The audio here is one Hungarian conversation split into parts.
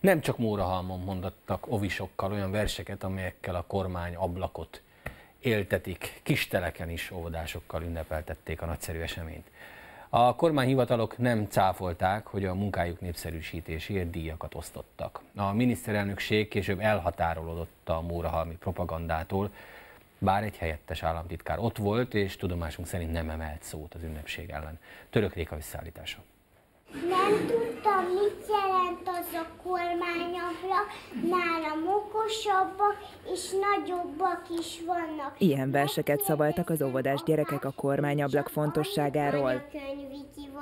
Nem csak Mórahalmon mondattak ovisokkal olyan verseket, amelyekkel a kormány ablakot éltetik, kisteleken is óvodásokkal ünnepeltették a nagyszerű eseményt. A kormányhivatalok nem cáfolták, hogy a munkájuk népszerűsítéséért díjakat osztottak. A miniszterelnökség később elhatárolódott a mórahalmi propagandától, bár egy helyettes államtitkár ott volt, és tudomásunk szerint nem emelt szót az ünnepség ellen. Török Réka visszaállítása. Nem tudtam, mit jelent az a kormányablak, nálam okosabbak és nagyobbak is vannak. Ilyen verseket szavaltak az óvodás gyerekek a kormányablak fontosságáról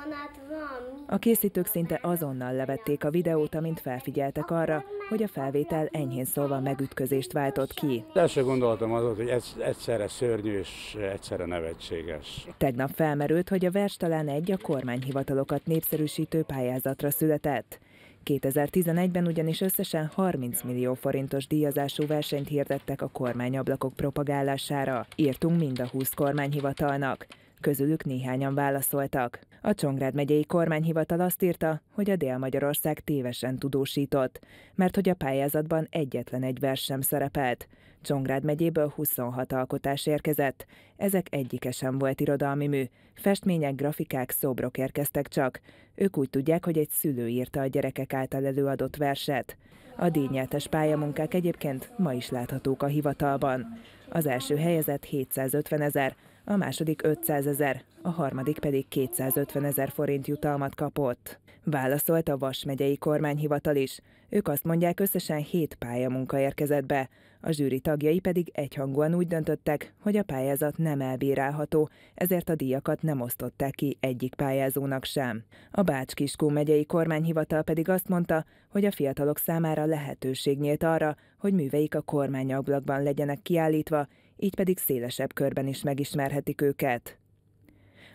vonat van. A készítők szinte azonnal levették a videót, amint felfigyeltek arra, hogy a felvétel enyhén szólva megütközést váltott ki. Első gondolatom az volt, hogy egyszerre szörnyű és egyszerre nevetséges. Tegnap felmerült, hogy a vers talán egy a kormányhivatalokat népszerűsítő pályázatra született. 2011-ben ugyanis összesen 30 millió forintos díjazású versenyt hirdettek a kormányablakok propagálására. Írtunk mind a 20 kormányhivatalnak. Közülük néhányan válaszoltak. A Csongrád megyei kormányhivatal azt írta, hogy a Dél-Magyarország tévesen tudósított, mert hogy a pályázatban egyetlen egy vers sem szerepelt. Csongrád megyéből 26 alkotás érkezett, ezek egyike sem volt irodalmi mű, festmények, grafikák, szobrok érkeztek csak. Ők úgy tudják, hogy egy szülő írta a gyerekek által előadott verset. A díjnyertes pályamunkák egyébként ma is láthatók a hivatalban. Az első helyezett 750 ezer, a második 500 ezer, a harmadik pedig 250 ezer forint jutalmat kapott. Válaszolt a Vas megyei kormányhivatal is. Ők azt mondják, összesen 7 pályamunka érkezett be. A zsűri tagjai pedig egyhangúan úgy döntöttek, hogy a pályázat nem elbírálható, ezért a díjakat nem osztották ki egyik pályázónak sem. A Bács-Kiskó megyei kormányhivatal pedig azt mondta, hogy a fiatalok számára lehetőség nyílt arra, hogy műveik a kormányablakban legyenek kiállítva, így pedig szélesebb körben is megismerhetik őket.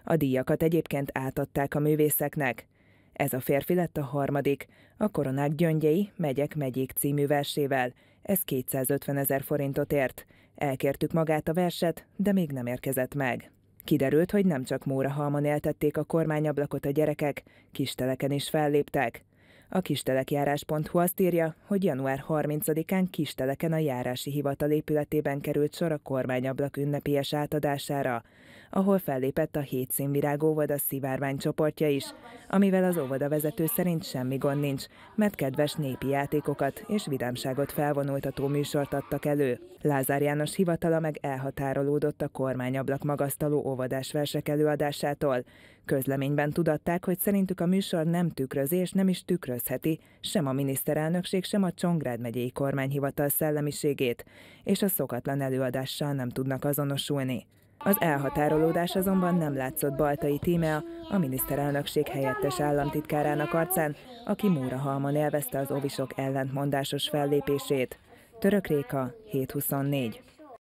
A díjakat egyébként átadták a művészeknek. Ez a férfi lett a harmadik, a Koronák Gyöngyei Megyek Megyék című versével. Ez 250 ezer forintot ért. Elkértük magát a verset, de még nem érkezett meg. Kiderült, hogy nem csak halman éltették a kormányablakot a gyerekek, kisteleken is felléptek. A kistelekjárás.hu azt írja, hogy január 30-án Kisteleken a járási hivatal épületében került sor a kormányablak ünnepélyes átadására ahol fellépett a hét színvirág óvoda szivárvány csoportja is, amivel az óvoda vezető szerint semmi gond nincs, mert kedves népi játékokat és vidámságot felvonultató műsort adtak elő. Lázár János hivatala meg elhatárolódott a kormányablak magasztaló óvodás versek előadásától. Közleményben tudatták, hogy szerintük a műsor nem tükrözi és nem is tükrözheti sem a miniszterelnökség, sem a Csongrád megyei kormányhivatal szellemiségét, és a szokatlan előadással nem tudnak azonosulni. Az elhatárolódás azonban nem látszott Baltai Tímea, a miniszterelnökség helyettes államtitkárának arcán, aki Halman élvezte az ovisok ellentmondásos fellépését. Török Réka, 724.